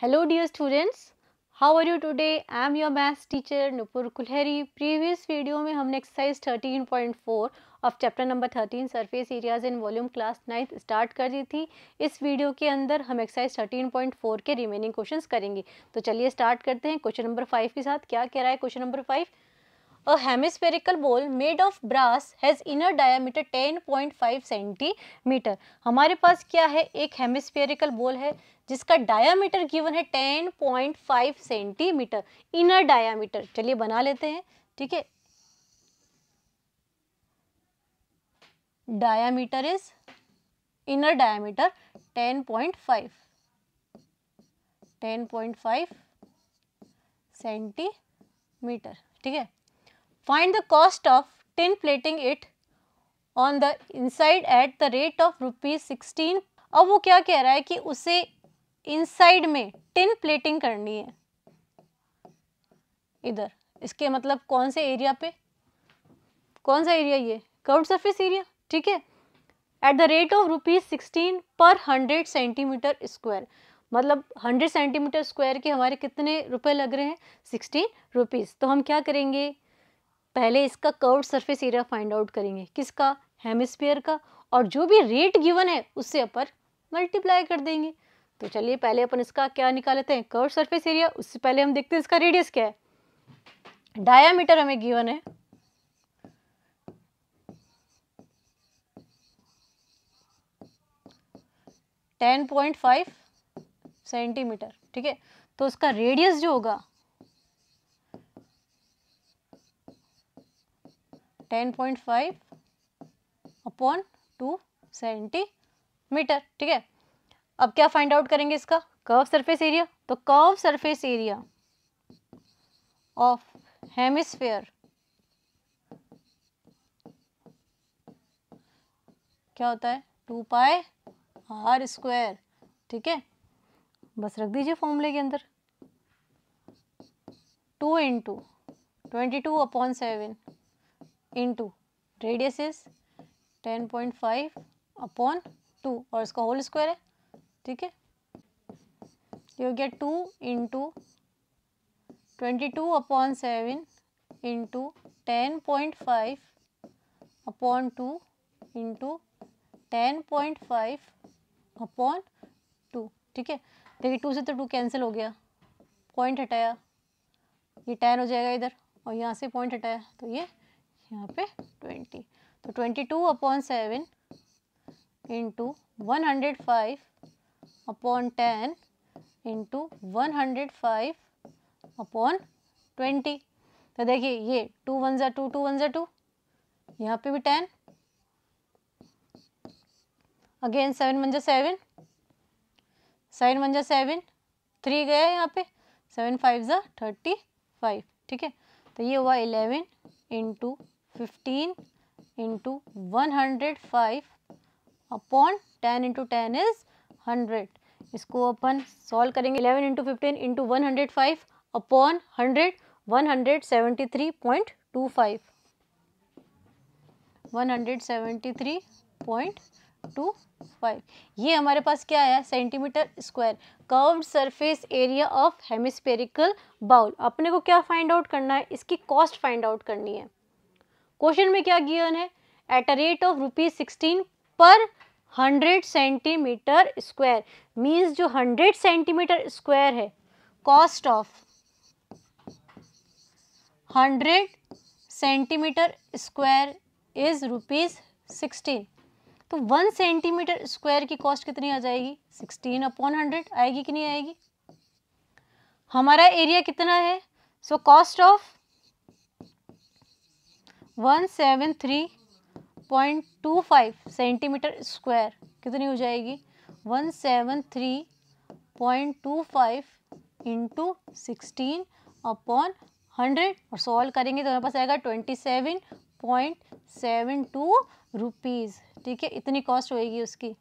Hello dear students, how are you today? I am your maths teacher Nupur Kulheri. Previous video में हमने exercise 13.4 of chapter number 13 surface areas in volume class 9 start कर दी थी इस video के अंदर हम exercise 13.4 के remaining questions करेंगे तो चलिए start करते हैं question number 5 के साथ क्या कह रहा है question number 5 A hemispherical ball made of brass has inner diameter 10.5 centimeter. हमारे पास क्या है एक हेमिस्फेरिकल बॉल है जिसका डायामीटर गिवन है 10.5 सेंटीमीटर इनर डायामीटर चलिए बना लेते हैं ठीक है diameter is inner diameter 10.5 10.5 centimetre ठीक है find the cost of tin plating it on the inside at the rate of rupees sixteen अब वो क्या कह रहा है कि उसे इनसाइड में टिन प्लेटिंग करनी है इधर इसके मतलब कौन से एरिया पे कौन सा एरिया ये कर्व सरफेस एरिया ठीक है at the rate of rupees sixteen per hundred centimetre square मतलब हंड्रेड सेंटीमीटर स्क्वायर के हमारे कितने रुपए लग रहे हैं सिक्सटीन रुपीज़ तो हम क्या करेंगे पहले इसका curve surface area find out करेंगे किसका हेमिस्फीयर का और जो भी रेट गिवन है उससे अपर मल्टीप्लाई कर देंगे तो चलिए पहले अपन इसका क्या निकाल लेते हैं कर्व सरफेस एरिया उससे पहले हम देखते हैं इसका रेडियस क्या है डायामीटर हमें गिवन है टेन पॉइंट फाइव सेंटीमीटर ठीक है तो उसका रेडियस जो होगा ten point five upon two centimetre ठीक है अब क्या फाइंड आउट करेंगे इसका कर्व सरफेस एरिया तो curve surface area of hemisphere क्या होता है टू पाए आर स्क्वायर ठीक है बस रख दीजिए फॉर्मूले के अंदर two into twenty two upon seven into radius is ten point five upon two और इसका होल स्क्वायर है ठीक है you get two into twenty two upon seven into ten point five upon two into ten point five upon two ठीक है देखिए to से तो टू कैंसिल हो गया पॉइंट हटाया ये टेन हो जाएगा इधर और यहाँ से पॉइंट हटाया तो ये यहाँ पे ट्वेंटी तो twenty two upon seven into one hundred five upon ten into one hundred five upon twenty तो देखिए ये टू वन ज़ा टू टू वन जो टू यहाँ पे भी टेन अगेन सेवन वन ज़ा सेवन सेवन वन ज़ा सेवन थ्री गया यहाँ पे सेवन फाइव ज़ा थर्टी फाइव ठीक है तो ये हुआ eleven into fifteen into one hundred five upon ten into ten is hundred इसको अपन सॉल्व करेंगे eleven into fifteen into one hundred five upon hundred one hundred seventy three point two five one hundred seventy three point two five ये हमारे पास क्या आया centimetre square curve surface area of hemispherical bowl अपने को क्या find out करना है इसकी कॉस्ट फाइंड आउट करनी है क्वेश्चन में क्या गिवन है at a rate of rupees sixteen per hundred centimetre square means जो हंड्रेड सेंटीमीटर स्क्वायर है cost of hundred centimetre square is rupees sixteen तो वन सेंटीमीटर स्क्वायर की कॉस्ट कितनी आ जाएगी सिक्सटीन अपॉन हंड्रेड आएगी कि नहीं आएगी हमारा एरिया कितना है so cost of one seven three point two five centimetre square कितनी हो जाएगी one seven three point two five into sixteen upon hundred और सॉल्व करेंगे तो हमारे पास आएगा twenty seven point seven two rupees ठीक है इतनी कॉस्ट होएगी उसकी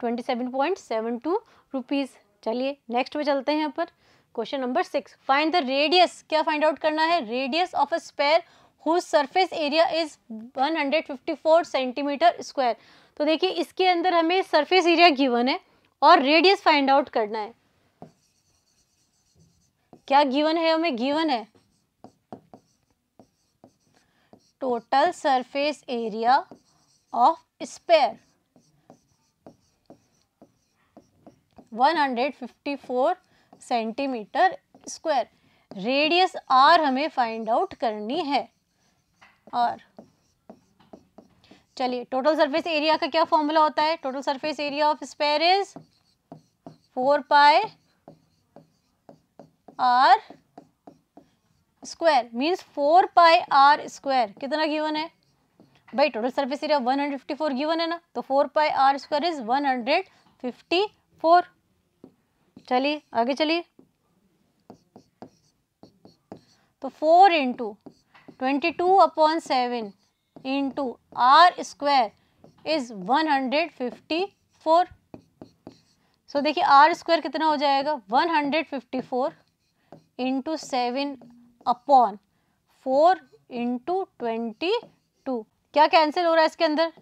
twenty seven point seven two rupees चलिए नेक्स्ट में चलते हैं यहाँ पर question number six find the radius क्या फाइंड आउट करना है radius of a sphere whose surface area is 154 centimetre square तो देखिए इसके अंदर हमें सरफेस एरिया गिवन है और रेडियस फाइंड आउट करना है क्या गिवन है हमें गिवन है total surface area of sphere 154 centimetre square radius R हमें फाइंड आउट करनी है और चलिए टोटल सरफेस एरिया का क्या फॉर्मूला होता है total surface area of sphere is four pi R square means four pi R square कितना गिवन है भाई टोटल सरफेस एरिया 154 गिवन है ना तो four pi R square is 154 चलिए आगे चलिए तो four into twenty two upon seven into R square is one hundred fifty four so देखिए आर स्क्वायर कितना हो जाएगा one hundred fifty four into seven upon four into twenty two क्या cancel हो रहा है इसके अंदर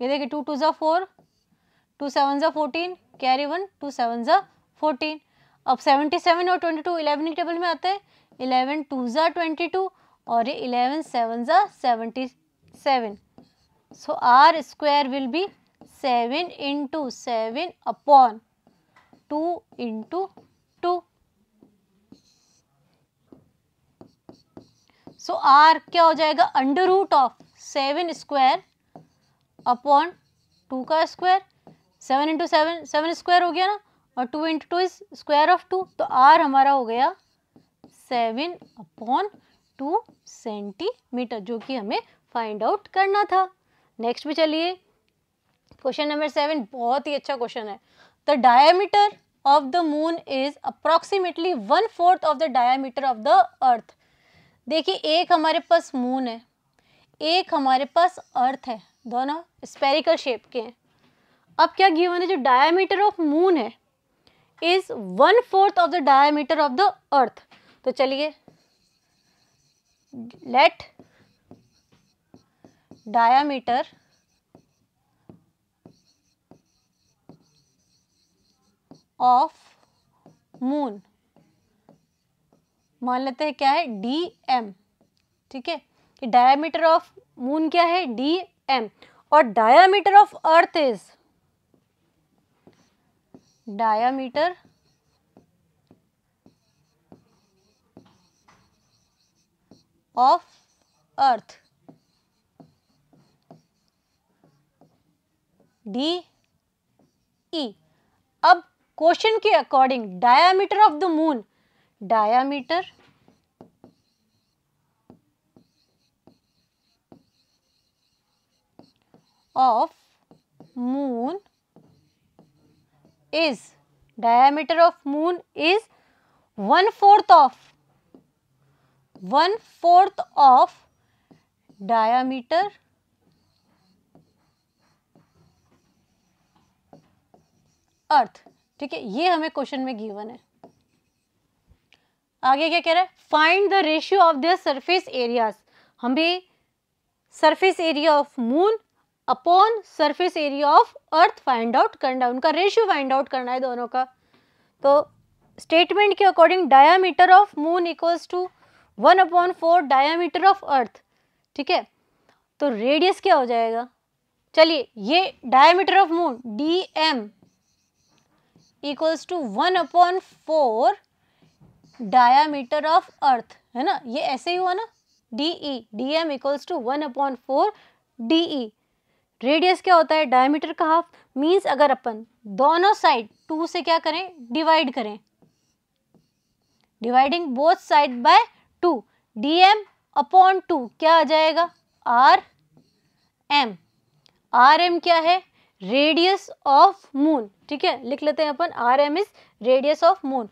ये देखिए टू टू ज़ा फोर टू सेवन ज़ा fourteen carry one two seven ज़ा फोर्टीन अब सेवेंटी सेवन और ट्वेंटी टू इलेवन के टेबल में आते हैं इलेवन टू ज़ा ट्वेंटी टू और ये इलेवन सेवन ज़ा seventy seven so R square will be seven into seven upon two into two so R क्या हो जाएगा under root of seven square upon two का square seven into seven seven square हो गया ना और two into two is square of two तो R हमारा हो गया सेवन अपॉन टू सेंटीमीटर जो कि हमें फाइंड आउट करना था नेक्स्ट भी चलिए क्वेश्चन नंबर सेवन बहुत ही अच्छा क्वेश्चन है the diameter of the moon is approximately one fourth of the diameter of the earth देखिए एक हमारे पास मून है एक हमारे पास अर्थ है दोनों स्पेरिकल शेप के हैं अब क्या गिवन है जो डायमीटर ऑफ मून है is one fourth of the diameter of the earth तो चलिए let diameter of moon मान लेते हैं क्या है डी एम ठीक है कि डायामीटर ऑफ मून क्या है डी एम और diameter of earth is diameter of earth D E अब क्वेश्चन के according diameter of the moon diameter of moon is diameter of moon is one fourth of one fourth of diameter earth ठीक है ये हमें question में given है आगे क्या कह रहा है find the ratio of the surface areas हम भी surface area of moon upon surface area of earth find out करना है उनका रेशियो फाइंड आउट करना है दोनों का तो स्टेटमेंट के according diameter of moon equals to one upon four diameter of earth ठीक है तो रेडियस क्या हो जाएगा चलिए ये diameter of moon D M equals to one upon four diameter of earth है ना ये ऐसे ही हुआ ना D E D M equals to one upon four D E radius क्या होता है डायमीटर का हाफ मीन्स अगर अपन दोनों साइड टू से क्या करें डिवाइड करें dividing both side by two D M upon two क्या आ जाएगा आर एम आर एम क्या है रेडियस ऑफ मून ठीक है लिख लेते हैं अपन R M is radius of moon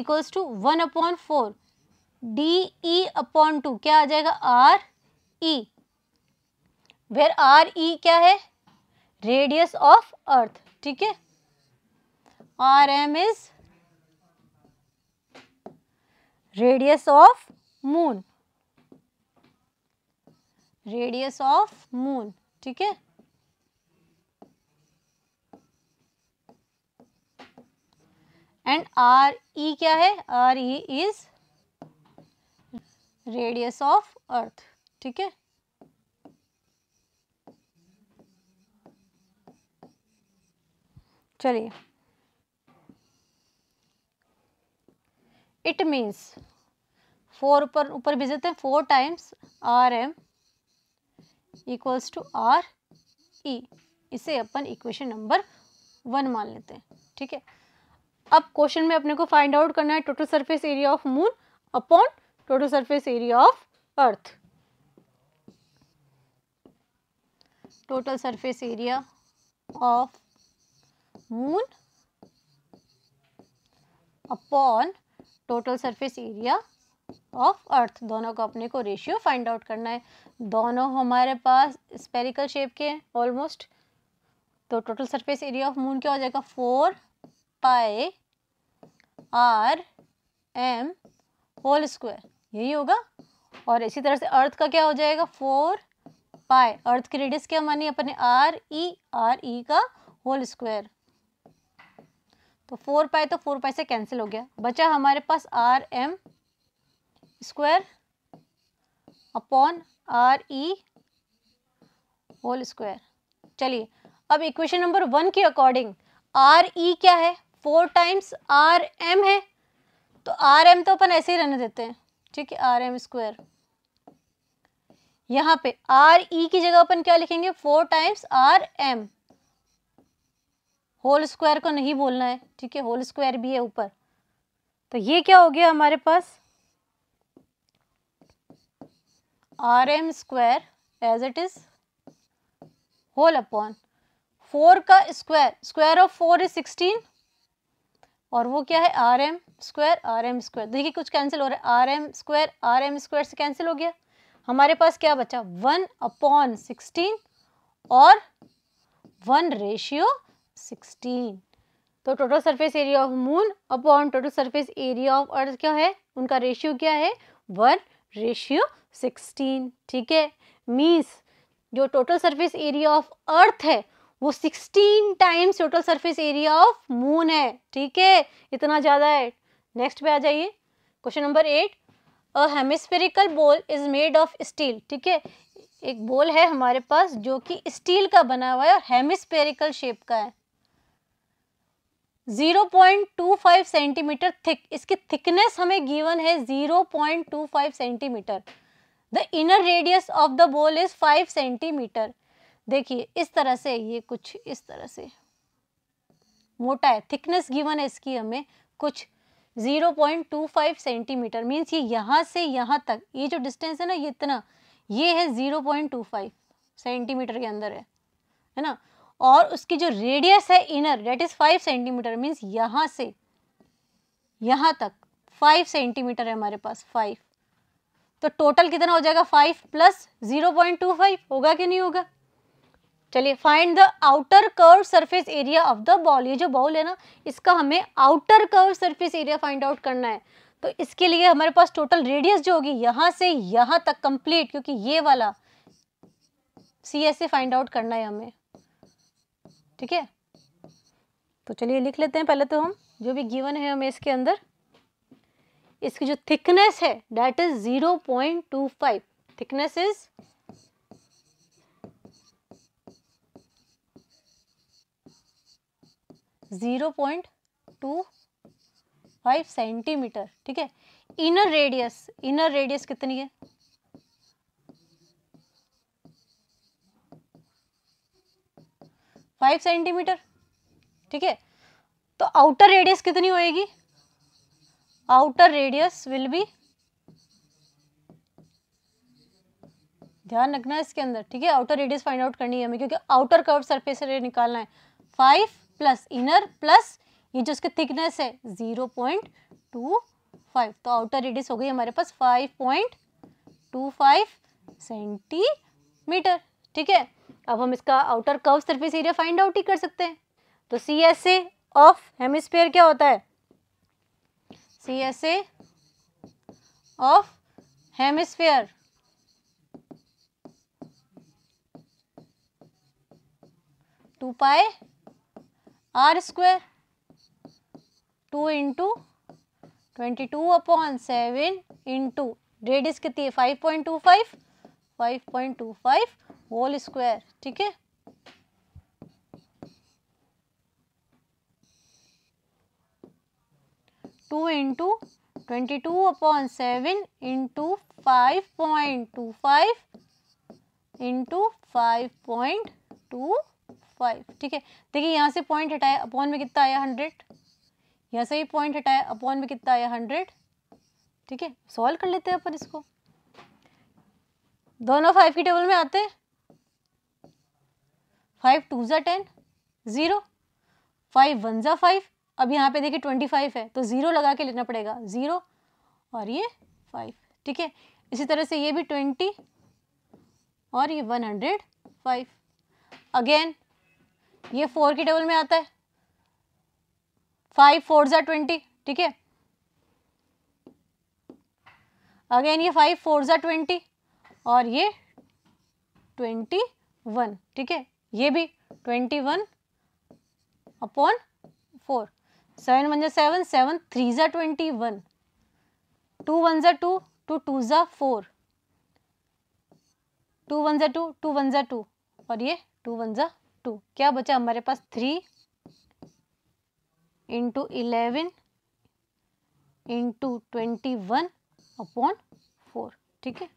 equals to one upon four D E upon two क्या आ जाएगा R E where R E क्या है रेडियस ऑफ अर्थ ठीक है R M is radius of moon radius of moon ठीक है and R E क्या है R E is radius of earth ठीक है चलिए इट मीन्स फोर ऊपर ऊपर भेज देते हैं four times R M equals to R E इसे अपन इक्वेशन नंबर वन मान लेते हैं ठीक है अब क्वेश्चन में अपने को फाइंड आउट करना है total surface area of moon upon total surface area of earth total surface area of moon upon total surface area of earth दोनों को अपने को रेशियो फाइंड आउट करना है दोनों हमारे पास स्पेरिकल शेप के हैं ऑलमोस्ट तो total surface area of moon क्या हो जाएगा four pi are M whole square यही होगा और इसी तरह से अर्थ का क्या हो जाएगा फोर पाए अर्थ की रेडियस क्या मानी अपने आर ई आर ई का होल स्क्वायर तो फोर पाए तो फोर पाई से कैंसिल हो गया बचा हमारे पास R M square upon R E whole square चलिए अब इक्वेशन नंबर वन के अकॉर्डिंग आर ई क्या है फोर टाइम्स आर एम है तो आर एम तो अपन ऐसे ही रहने देते हैं ठीक है आर एम स्क्वायर यहाँ पे आर ई की जगह अपन क्या लिखेंगे four times R M whole square को नहीं बोलना है ठीक है होल स्क्वायर भी है ऊपर तो ये क्या हो गया हमारे पास R M square as it is whole upon four का square square of four is sixteen और वो क्या है R M square R M square देखिए कुछ कैंसिल हो रहा है R M square R M square से कैंसिल हो गया हमारे पास क्या बचा वन अपॉन सिक्सटीन और वन रेशियो सिक्सटीन तो total surface area of moon upon total surface area of अर्थ क्या है उनका रेशियो क्या है वन रेशियो सिक्सटीन ठीक है मीन्स जो total surface area of earth है वो sixteen times total surface area of moon है ठीक है इतना ज़्यादा है नेक्स्ट पे आ जाइए question number eight a hemispherical bowl is made of steel ठीक है एक बोल है हमारे पास जो कि स्टील का बना हुआ है और हेमिस्फेरिकल शेप का है 0.25 सेंटीमीटर थिक इसकी थिकनेस हमें गिवन है 0.25 centimetre the inner radius of the ball is 5 centimetre देखिए इस तरह से ये कुछ इस तरह से मोटा है थिकनेस गिवन है इसकी हमें कुछ 0.25 सेंटीमीटर मीन्स ये यहाँ से यहाँ तक ये जो डिस्टेंस है ना ये इतना ये है 0.25 सेंटीमीटर के अंदर है है ना और उसकी जो रेडियस है inner that is five centimetre means यहाँ से यहाँ तक फाइव सेंटीमीटर है हमारे पास फाइव तो टोटल कितना हो जाएगा five plus zero point two five होगा कि नहीं होगा चलिए find the outer curve surface area of the ball ये जो बॉल है ना इसका हमें outer curve surface area find out करना है तो इसके लिए हमारे पास टोटल रेडियस जो होगी यहाँ से यहाँ तक कंप्लीट क्योंकि ये वाला C S A find out करना है हमें ठीक है तो चलिए लिख लेते हैं पहले तो हम जो भी गिवन है हमें इसके अंदर इसकी जो थिकनेस है that is zero point two five thickness is zero point two five centimetre ठीक है इनर रेडियस इनर रेडियस कितनी है फाइव सेंटीमीटर ठीक है तो आउटर रेडियस कितनी होएगी आउटर रेडियस विल बी ध्यान रखना है इसके अंदर ठीक है आउटर रेडियस फाइंड आउट करनी है हमें क्योंकि आउटर कर्व सरफेस एरिया निकालना है फाइव प्लस इनर प्लस ये जो उसकी थिकनेस है जीरो पॉइंट टू फाइव तो आउटर रेडियस हो गई हमारे पास five point two five centimetre ठीक है अब हम इसका outer curve surface area find out ही कर सकते हैं तो C S A of hemisphere क्या होता है C S A of hemisphere two pi R square two into twenty two upon seven into radius कितनी है five point two five five point two five whole square ठीक है two into twenty two upon seven into five point two five into five point two five ठीक है देखिए यहाँ से point हटाया अपॉन में कितना आया हंड्रेड यहाँ से ही पॉइंट हटाया अपॉन में कितना आया हंड्रेड ठीक है सॉल्व कर लेते हैं अपन इसको दोनों फाइव की टेबल में आते हैं फाइव टू ज़ा टेन ज़ीरो फाइव वन ज़ा फाइव अब यहाँ पे देखिए ट्वेंटी फाइव है तो ज़ीरो लगा के लेना पड़ेगा ज़ीरो और ये फाइव ठीक है इसी तरह से ये भी ट्वेंटी और ये वन हंड्रेड फाइव अगेन ये फोर के टेबल में आता है फाइव फोर ज़ा ट्वेंटी ठीक है अगेन ये फाइव फोर ज़ा ट्वेंटी और ये ट्वेंटी वन ठीक है ये भी twenty one upon four seven one जा सेवन सेवन थ्री जा ट्वेंटी वन टू वन जा टू टू टू जा फोर टू वन जा टू टू वन जा टू और ये टू वन जा टू क्या बचा हमारे पास three into eleven into twenty one upon four ठीक है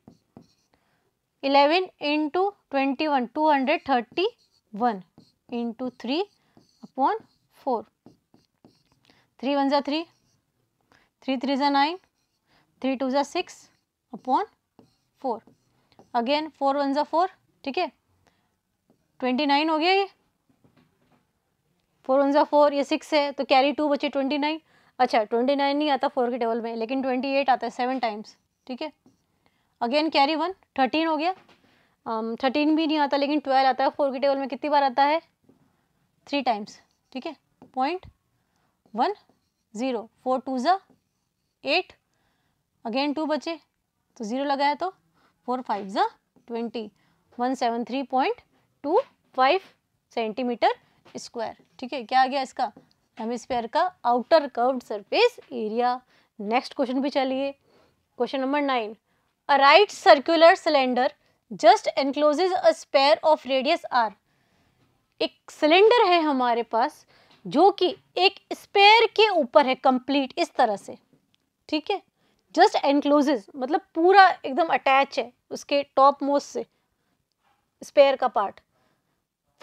eleven into twenty one two hundred thirty one into three upon four three one ज़ा थ्री थ्री थ्री ज़ा नाइन थ्री टू ज़ा six upon four again four one ज़ा four ठीक है twenty nine हो गया ये फोर वन ज़ा फोर ये सिक्स है तो कैरी टू बचे ट्वेंटी नाइन अच्छा ट्वेंटी नाइन नहीं आता फोर के टेबल में लेकिन ट्वेंटी एट आता है सेवन टाइम्स ठीक है अगेन कैरी वन थर्टीन हो गया थर्टीन um, भी नहीं आता लेकिन ट्वेल्व आता है फोर के टेबल में कितनी बार आता है थ्री टाइम्स ठीक है point one zero four two ज़ा एट अगेन टू बचे तो ज़ीरो लगाया तो फोर फाइव ज़ा twenty one seven three point two five centimetre square ठीक है क्या आ गया इसका हेमिस्फेयर का outer curved surface area next question भी चलिए question number nine a right circular cylinder just encloses a sphere of radius R एक सिलेंडर है हमारे पास जो कि एक स्पेयर के ऊपर है कंप्लीट इस तरह से ठीक है जस्ट एनक्लोजेज मतलब पूरा एकदम अटैच है उसके टॉप मोस्ट से स्पेयर का part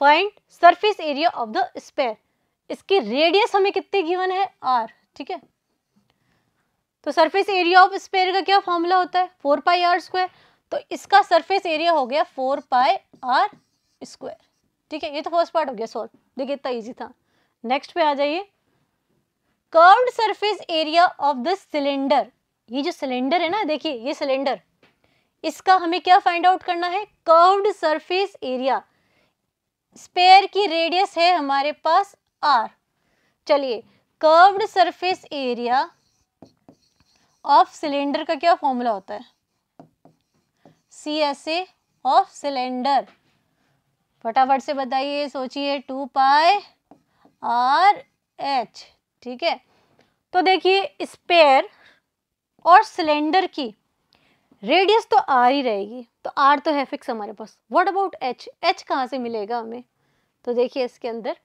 find surface area of the sphere इसकी रेडियस हमें कितने गिवन है आर ठीक है तो सरफेस एरिया ऑफ स्पेयर का क्या फॉर्मूला होता है फोर पाई आर स्क्वायर तो इसका सरफेस एरिया हो गया फोर पाई आर स्क्वायर ठीक है ये तो फर्स्ट पार्ट हो गया सॉल्व देखिए इतना ईजी था नेक्स्ट पे आ जाइए curved surface area of the cylinder ये जो सिलेंडर है ना देखिए ये सिलेंडर इसका हमें क्या फाइंड आउट करना है कर्व्ड सरफेस एरिया स्पेयर की रेडियस है हमारे पास आर चलिए curved surface area of cylinder का क्या फॉर्मूला होता है C S A of cylinder फटाफट से बताइए सोचिए टू पाए आर एच ठीक है तो देखिए स्पेयर और सिलेंडर की रेडियस तो आर ही रहेगी तो आर तो है फिक्स हमारे पास व्हाट अबाउट एच एच कहाँ से मिलेगा हमें तो देखिए इसके अंदर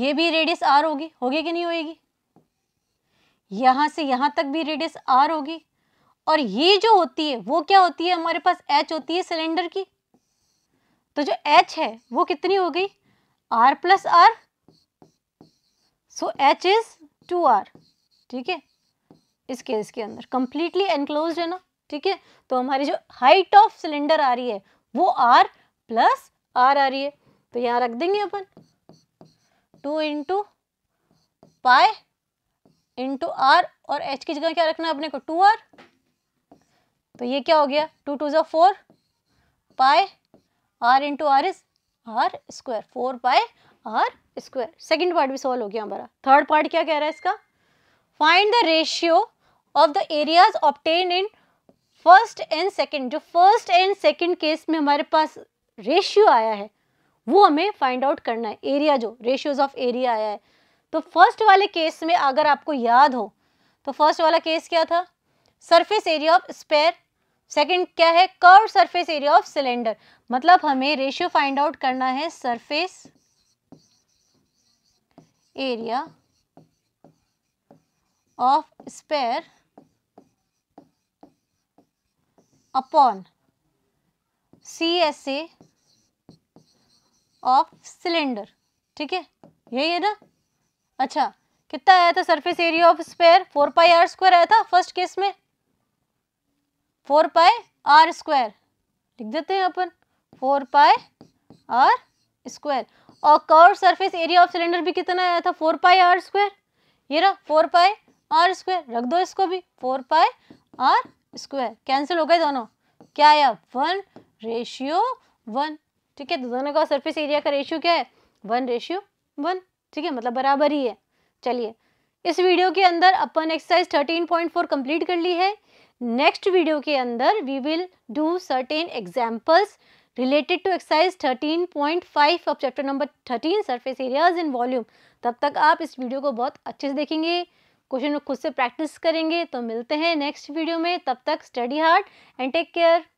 ये भी रेडियस आर होगी होगी कि नहीं होगी यहाँ से यहाँ तक भी रेडियस आर होगी और ये जो होती है वो क्या होती है हमारे पास एच होती है सिलेंडर की तो जो एच है वो कितनी हो गई R plus R so H is two R ठीक है इस केस के अंदर कंप्लीटली एनक्लोज है ना ठीक है तो हमारी जो हाइट ऑफ सिलेंडर आ रही है वो आर प्लस आर आ रही है तो यहां रख देंगे अपन two into pi into R और एच की जगह क्या रखना है अपने को टू आर तो ये क्या हो गया टू टू ज़ा four pi R into R is R square four pi R square second part भी सॉल्व हो गया हमारा थर्ड पार्ट क्या कह रहा है इसका find the ratio of the areas obtained in first and second जो फर्स्ट एंड सेकेंड केस में हमारे पास रेशियो आया है वो हमें फाइंड आउट करना है एरिया जो रेशियोज ऑफ एरिया आया है तो फर्स्ट वाले केस में अगर आपको याद हो तो फर्स्ट वाला केस क्या था surface area of sphere second क्या है curve surface area of cylinder मतलब हमें रेशियो फाइंड आउट करना है surface area of sphere upon C S A of cylinder ठीक है यही है ना अच्छा कितना आया था surface area of sphere four pi R square आया था फर्स्ट केस में फोर पाए आर स्क्वायर लिख देते हैं अपन फोर पाए आर स्क्वायर और curve surface area of cylinder भी कितना आया था फोर पाए आर स्क्वायर ये रहा फोर पाए आर स्क्वायर रख दो इसको भी four pi R square cancel हो गए दोनों क्या आया वन रेशियो वन ठीक है तो दोनों का सरफेस एरिया का रेशियो क्या है वन रेशियो वन ठीक है मतलब बराबर ही है चलिए इस वीडियो के अंदर अपन एक्सरसाइज 13.4 कंप्लीट कर ली है नेक्स्ट वीडियो के अंदर we will do certain examples related to exercise 13.5 of chapter number 13 surface areas in volume तब तक आप इस वीडियो को बहुत अच्छे से देखेंगे क्वेश्चन खुद से प्रैक्टिस करेंगे तो मिलते हैं नेक्स्ट वीडियो में तब तक study hard and take care